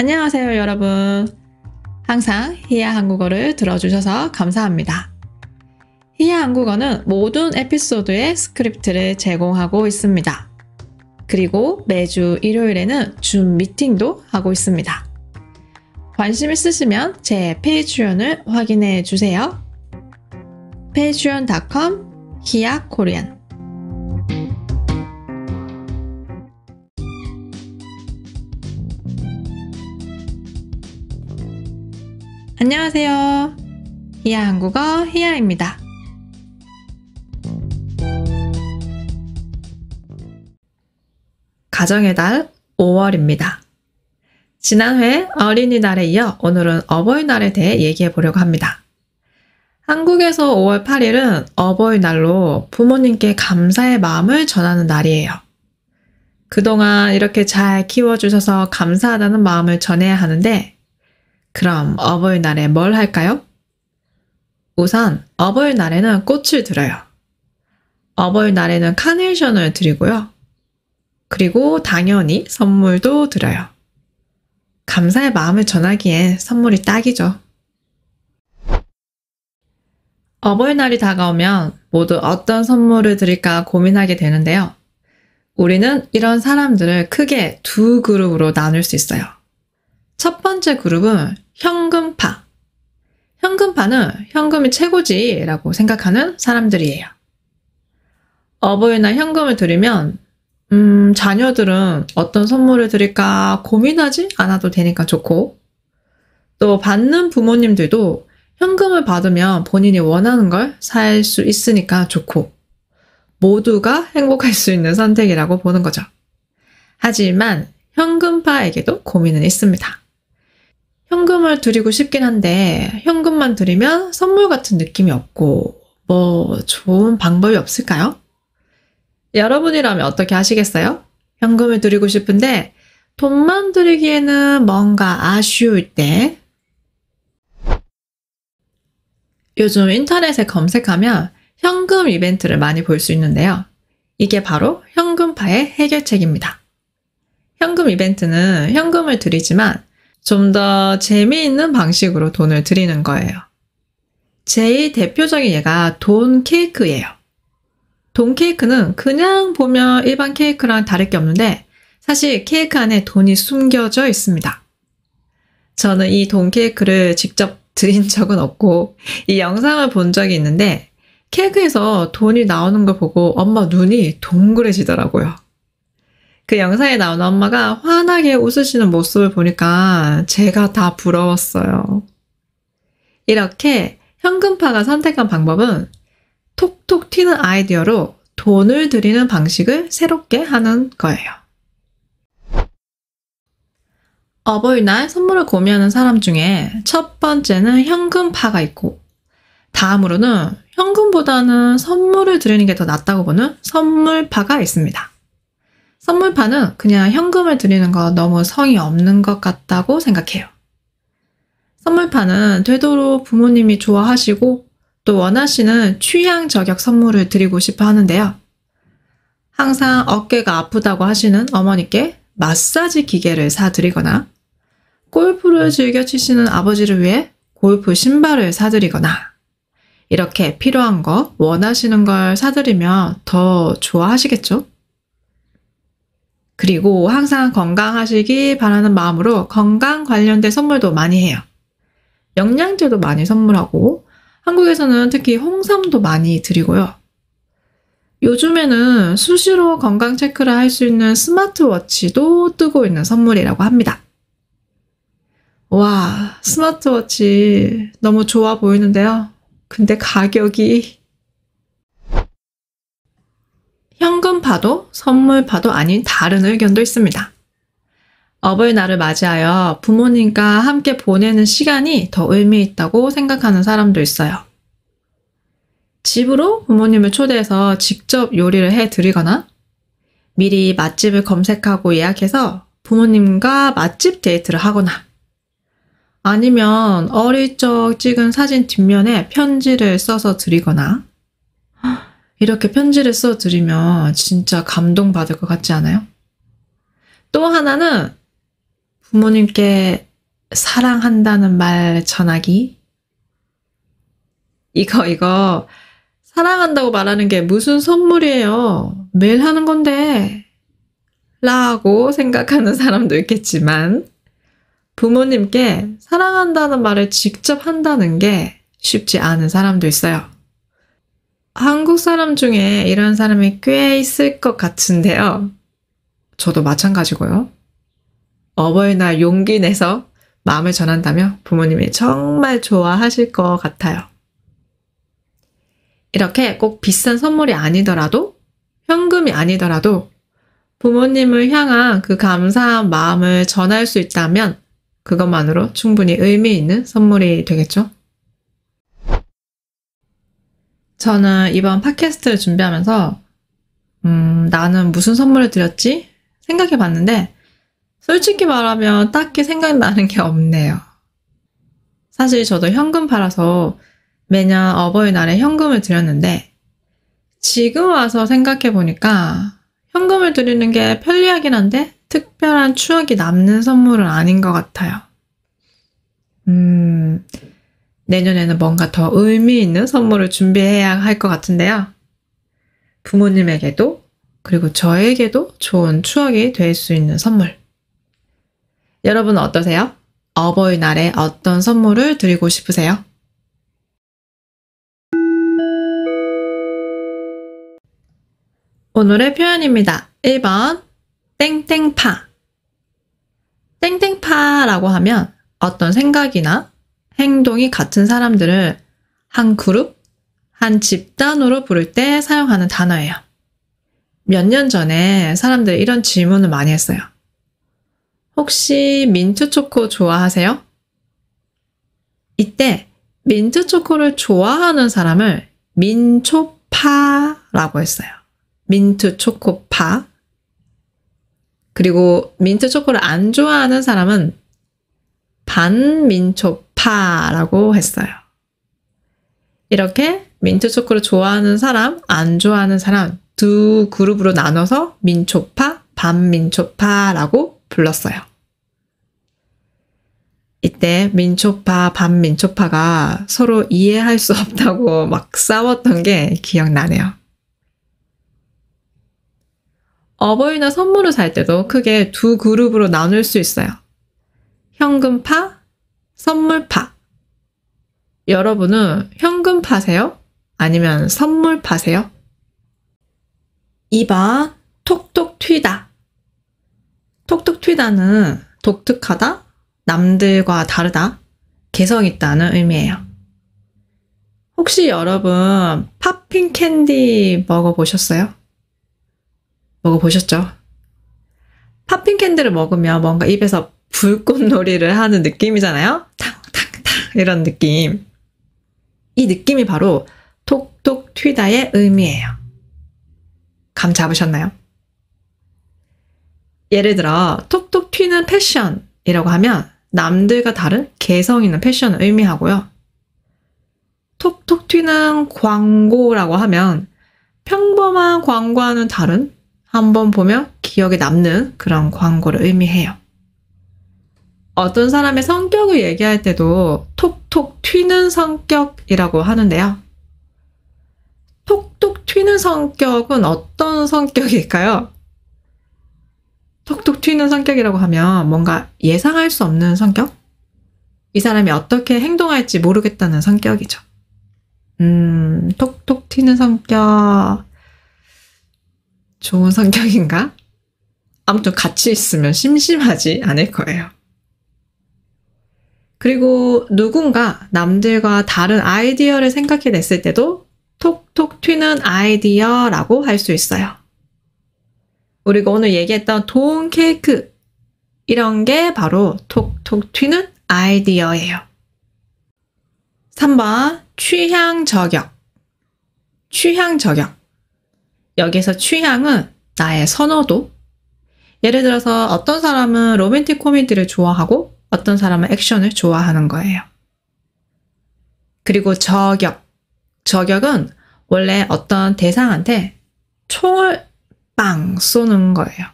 안녕하세요, 여러분. 항상 히야 한국어를 들어주셔서 감사합니다. 히야 한국어는 모든 에피소드의 스크립트를 제공하고 있습니다. 그리고 매주 일요일에는 줌 미팅도 하고 있습니다. 관심 있으시면 제 페이지원을 확인해 주세요. patreon.com 히야 코리안 안녕하세요. 히야 한국어 히야입니다. 가정의 달 5월입니다. 지난 회 어린이날에 이어 오늘은 어버이날에 대해 얘기해 보려고 합니다. 한국에서 5월 8일은 어버이날로 부모님께 감사의 마음을 전하는 날이에요. 그동안 이렇게 잘 키워주셔서 감사하다는 마음을 전해야 하는데 그럼 어버이날에 뭘 할까요? 우선 어버이날에는 꽃을 들어요. 어버이날에는 카네이션을 드리고요. 그리고 당연히 선물도 드려요. 감사의 마음을 전하기엔 선물이 딱이죠. 어버이날이 다가오면 모두 어떤 선물을 드릴까 고민하게 되는데요. 우리는 이런 사람들을 크게 두 그룹으로 나눌 수 있어요. 첫 번째 그룹은 현금파. 현금파는 현금이 최고지라고 생각하는 사람들이에요. 어버이날 현금을 드리면 음, 자녀들은 어떤 선물을 드릴까 고민하지 않아도 되니까 좋고 또 받는 부모님들도 현금을 받으면 본인이 원하는 걸 살 수 있으니까 좋고 모두가 행복할 수 있는 선택이라고 보는 거죠. 하지만 현금파에게도 고민은 있습니다. 현금을 드리고 싶긴 한데 현금만 드리면 선물 같은 느낌이 없고 뭐 좋은 방법이 없을까요? 여러분이라면 어떻게 하시겠어요? 현금을 드리고 싶은데 돈만 드리기에는 뭔가 아쉬울 때 요즘 인터넷에 검색하면 현금 이벤트를 많이 볼 수 있는데요. 이게 바로 현금파의 해결책입니다. 현금 이벤트는 현금을 드리지만 좀더 재미있는 방식으로 돈을 드리는 거예요. 제일 대표적인 예가 돈 케이크예요. 돈 케이크는 그냥 보면 일반 케이크랑 다를 게 없는데 사실 케이크 안에 돈이 숨겨져 있습니다. 저는 이 돈 케이크를 직접 드린 적은 없고 이 영상을 본 적이 있는데 케이크에서 돈이 나오는 걸 보고 엄마 눈이 동그래지더라고요. 그 영상에 나온 엄마가 환하게 웃으시는 모습을 보니까 제가 다 부러웠어요. 이렇게 현금파가 선택한 방법은 톡톡 튀는 아이디어로 돈을 들이는 방식을 새롭게 하는 거예요. 어버이날 선물을 구매하는 사람 중에 첫 번째는 현금파가 있고, 다음으로는 현금보다는 선물을 드리는 게 더 낫다고 보는 선물파가 있습니다. 선물판은 그냥 현금을 드리는 거 너무 성의 없는 것 같다고 생각해요. 선물판은 되도록 부모님이 좋아하시고 또 원하시는 취향 저격 선물을 드리고 싶어 하는데요. 항상 어깨가 아프다고 하시는 어머니께 마사지 기계를 사드리거나 골프를 즐겨 치시는 아버지를 위해 골프 신발을 사드리거나 이렇게 필요한 거, 원하시는 걸 사드리면 더 좋아하시겠죠? 그리고 항상 건강하시기 바라는 마음으로 건강 관련된 선물도 많이 해요. 영양제도 많이 선물하고 한국에서는 특히 홍삼도 많이 드리고요. 요즘에는 수시로 건강 체크를 할 수 있는 스마트워치도 뜨고 있는 선물이라고 합니다. 와, 스마트워치 너무 좋아 보이는데요. 근데 가격이 현금파도 선물파도 아닌 다른 의견도 있습니다. 어버이날을 맞이하여 부모님과 함께 보내는 시간이 더 의미 있다고 생각하는 사람도 있어요. 집으로 부모님을 초대해서 직접 요리를 해 드리거나 미리 맛집을 검색하고 예약해서 부모님과 맛집 데이트를 하거나 아니면 어릴 적 찍은 사진 뒷면에 편지를 써서 드리거나 이렇게 편지를 써드리면 진짜 감동받을 것 같지 않아요? 또 하나는 부모님께 사랑한다는 말 전하기. 이거, 이거, 사랑한다고 말하는 게 무슨 선물이에요. 매일 하는 건데. 라고 생각하는 사람도 있겠지만, 부모님께 사랑한다는 말을 직접 한다는 게 쉽지 않은 사람도 있어요. 한국 사람 중에 이런 사람이 꽤 있을 것 같은데요. 저도 마찬가지고요. 어버이날 용기 내서 마음을 전한다며 부모님이 정말 좋아하실 것 같아요. 이렇게 꼭 비싼 선물이 아니더라도, 현금이 아니더라도, 부모님을 향한 그 감사한 마음을 전할 수 있다면, 그것만으로 충분히 의미 있는 선물이 되겠죠? 저는 이번 팟캐스트를 준비하면서, 음, 나는 무슨 선물을 드렸지? 생각해 봤는데, 솔직히 말하면 딱히 생각나는 게 없네요. 사실 저도 현금 팔아서 매년 어버이날에 현금을 드렸는데, 지금 와서 생각해 보니까 현금을 드리는 게 편리하긴 한데, 특별한 추억이 남는 선물은 아닌 것 같아요. 음, 내년에는 뭔가 더 의미 있는 선물을 준비해야 할 것 같은데요. 부모님에게도 그리고 저에게도 좋은 추억이 될 수 있는 선물. 여러분 어떠세요? 어버이날에 어떤 선물을 드리고 싶으세요? 오늘의 표현입니다. 1번 땡땡파 땡땡파라고 하면 어떤 생각이나 행동이 같은 사람들을 한 그룹, 한 집단으로 부를 때 사용하는 단어예요. 몇 년 전에 사람들이 이런 질문을 많이 했어요. 혹시 민트 초코 좋아하세요? 이때 민트 초코를 좋아하는 사람을 민초파라고 했어요. 민트 초코파. 그리고 민트 초코를 안 좋아하는 사람은 반민초파라고 했어요. 이렇게 민트 초코를 좋아하는 사람, 안 좋아하는 사람 두 그룹으로 나눠서 민초파, 반민초파라고 불렀어요. 이때 민초파, 반민초파가 서로 이해할 수 없다고 막 싸웠던 게 기억나네요. 어버이날 선물을 살 때도 크게 두 그룹으로 나눌 수 있어요. 현금파, 선물파. 여러분은 현금파세요? 아니면 선물파세요? 2번 톡톡 튀다. 톡톡 튀다는 독특하다, 남들과 다르다, 개성 있다는 의미예요. 혹시 여러분 팝핑 캔디 먹어보셨어요? 먹어보셨죠? 팝핑 캔디를 먹으면 뭔가 입에서 불꽃놀이를 하는 느낌이잖아요. 탕탕탕 이런 느낌. 이 느낌이 바로 톡톡 튀다의 의미예요. 감 잡으셨나요? 예를 들어 톡톡 튀는 패션이라고 하면 남들과 다른 개성 있는 패션을 의미하고요. 톡톡 튀는 광고라고 하면 평범한 광고와는 다른 한번 보면 기억에 남는 그런 광고를 의미해요. 어떤 사람의 성격을 얘기할 때도 톡톡 튀는 성격이라고 하는데요. 톡톡 튀는 성격은 어떤 성격일까요? 톡톡 튀는 성격이라고 하면 뭔가 예상할 수 없는 성격? 이 사람이 어떻게 행동할지 모르겠다는 성격이죠. 음, 톡톡 튀는 성격. 좋은 성격인가? 아무튼 같이 있으면 심심하지 않을 거예요. 그리고 누군가 남들과 다른 아이디어를 생각해 냈을 때도 톡톡 튀는 아이디어라고 할 수 있어요. 우리가 오늘 얘기했던 돈 케이크 이런 게 바로 톡톡 튀는 아이디어예요. 3번 취향 저격 취향 저격 여기서 취향은 나의 선호도 예를 들어서 어떤 사람은 로맨틱 코미디를 좋아하고 어떤 사람은 액션을 좋아하는 거예요. 그리고 저격. 저격은 원래 어떤 대상한테 총을 빵 쏘는 거예요.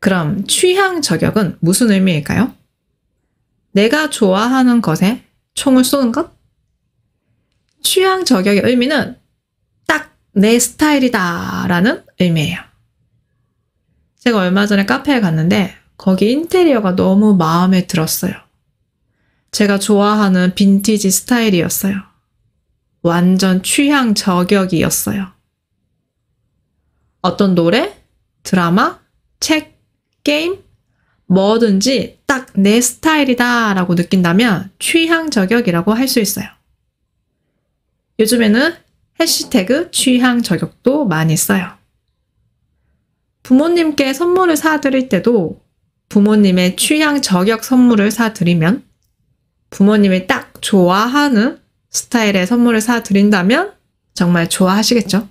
그럼 취향 저격은 무슨 의미일까요? 내가 좋아하는 것에 총을 쏘는 것? 취향 저격의 의미는 딱 내 스타일이다 라는 의미예요. 제가 얼마 전에 카페에 갔는데 거기 인테리어가 너무 마음에 들었어요. 제가 좋아하는 빈티지 스타일이었어요. 완전 취향 저격이었어요. 어떤 노래, 드라마, 책, 게임, 뭐든지 딱 내 스타일이다 라고 느낀다면 취향 저격이라고 할 수 있어요. 요즘에는 해시태그 취향 저격도 많이 써요. 부모님께 선물을 사드릴 때도 부모님의 취향 저격 선물을 사드리면 부모님이 딱 좋아하는 스타일의 선물을 사드린다면 정말 좋아하시겠죠?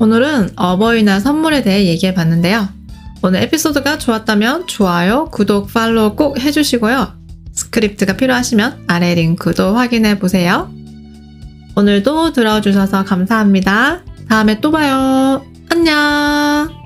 오늘은 어버이날 선물에 대해 얘기해 봤는데요. 오늘 에피소드가 좋았다면 좋아요, 구독, 팔로우 꼭 해주시고요. 스크립트가 필요하시면 아래 링크도 확인해 보세요. 오늘도 들어주셔서 감사합니다. 다음에 또 봐요. 안녕!